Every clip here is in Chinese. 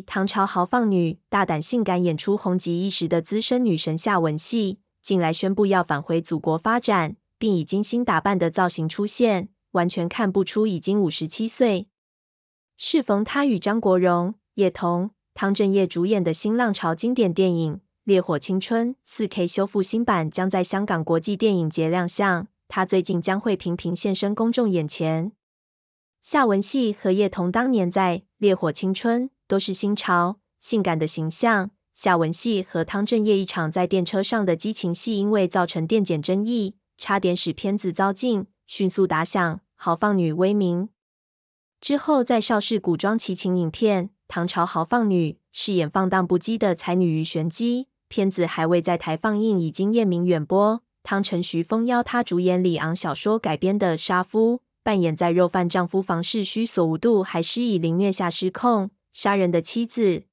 唐朝豪放女，大胆性感演出红极一时的资深女神夏文戏，近来宣布要返回祖国发展，并以精心打扮的造型出现，完全看不出已经五十七岁。适逢她与张国荣、叶童、汤镇业主演的新浪潮经典电影《烈火青春》四 K 修复新版将在香港国际电影节亮相，她最近将会频频现身公众眼前。夏文戏和叶童当年在《烈火青春》。都是新潮性感的形象。夏文戏和汤镇业一场在电车上的激情戏，因为造成电检争议，差点使片子遭禁，迅速打响豪放女威名。之后，在邵氏古装奇情影片《唐朝豪放女》，饰演放荡不羁的才女于玄机。片子还未在台放映，已经艳名远播。汤臣徐风邀她主演李昂小说改编的《杀夫》，扮演在肉贩丈夫房事虚所无度，还施以凌虐下失控。杀人的妻子，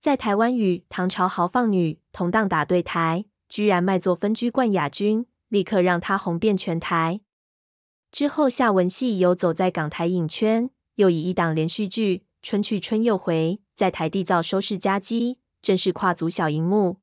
在台湾与唐朝豪放女同档打对台，居然卖座分居冠亚军，立刻让她红遍全台。之后，夏文戏游走在港台影圈，又以一档连续剧《春去春又回》在台缔造收视佳绩，正式跨足小荧幕。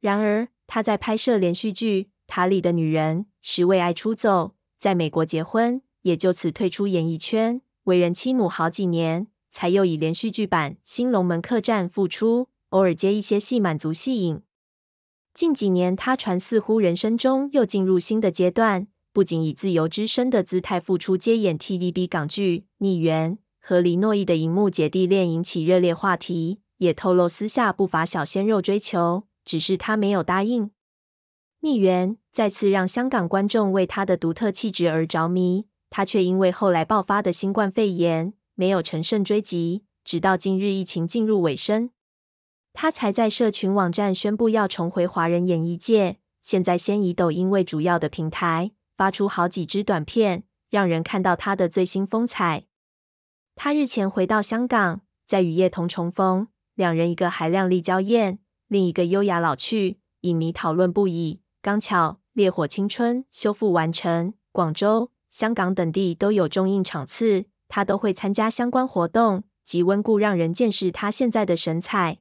然而，他在拍摄连续剧《塔里的女人》时为爱出走，在美国结婚，也就此退出演艺圈，为人妻母好几年。才又以连续剧版《新龙门客栈》复出，偶尔接一些戏满足戏瘾。近几年，他传似乎人生中又进入新的阶段，不仅以自由之身的姿态复出接演 T V B 港剧《逆缘》和李诺伊的荧幕姐弟恋，引起热烈话题，也透露私下不乏小鲜肉追求，只是他没有答应。《逆缘》再次让香港观众为他的独特气质而着迷，他却因为后来爆发的新冠肺炎。没有乘胜追击，直到今日疫情进入尾声，他才在社群网站宣布要重回华人演艺界。现在先以抖音为主要的平台，发出好几支短片，让人看到他的最新风采。他日前回到香港，在雨夜同重逢，两人一个还靓丽娇艳，另一个优雅老去，影迷讨论不已。刚巧《烈火青春》修复完成，广州、香港等地都有中映场次。他都会参加相关活动及温故，让人见识他现在的神采。